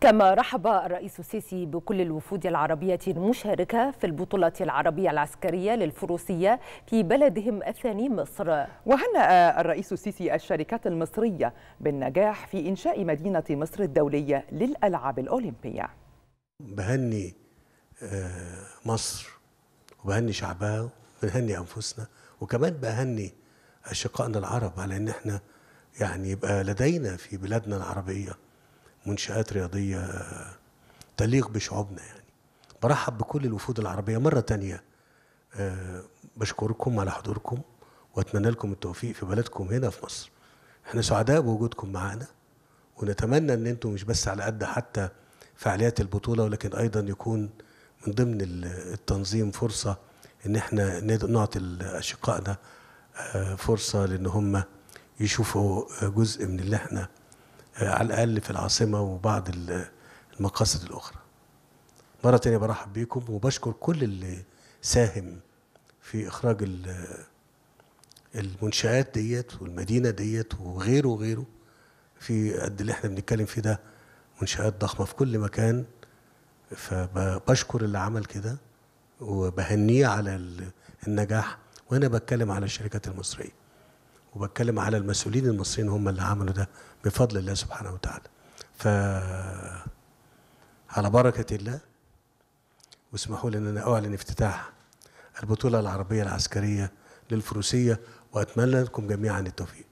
كما رحب الرئيس السيسي بكل الوفود العربية المشاركة في البطولة العربية العسكرية للفروسية في بلدهم الثاني مصر وهنأ الرئيس السيسي الشركات المصرية بالنجاح في إنشاء مدينة مصر الدولية للألعاب الأولمبية بهني آه، مصر وبهني شعبها وبهني أنفسنا وكمان بهني أشقائنا العرب على إن إحنا يعني يبقى لدينا في بلادنا العربية منشآت رياضية تليق بشعوبنا يعني برحب بكل الوفود العربية مرة تانية آه، بشكركم على حضوركم واتمنى لكم التوفيق في بلدكم هنا في مصر احنا سعداء بوجودكم معانا ونتمنى ان انتم مش بس على قد حتى فعاليات البطولة ولكن ايضا يكون من ضمن التنظيم فرصة ان احنا نعطي ده آه، فرصة لان هم يشوفوا جزء من اللي احنا آه، على الأقل في العاصمة وبعض المقاصد الأخرى مرة تانية برحب بيكم وبشكر كل اللي ساهم في إخراج المنشآت ديت والمدينة ديت وغيره وغيره في قد اللي احنا بنتكلم فيه ده منشآت ضخمة في كل مكان فبشكر اللي عمل كده وبهنيه على النجاح وهنا بتكلم على الشركات المصريه وبتكلم على المسؤولين المصريين هم اللي عملوا ده بفضل الله سبحانه وتعالى ف على بركة الله واسمحوا لي ان انا اعلن افتتاح البطولة العربية العسكرية للفروسية واتمنى لكم جميعا التوفيق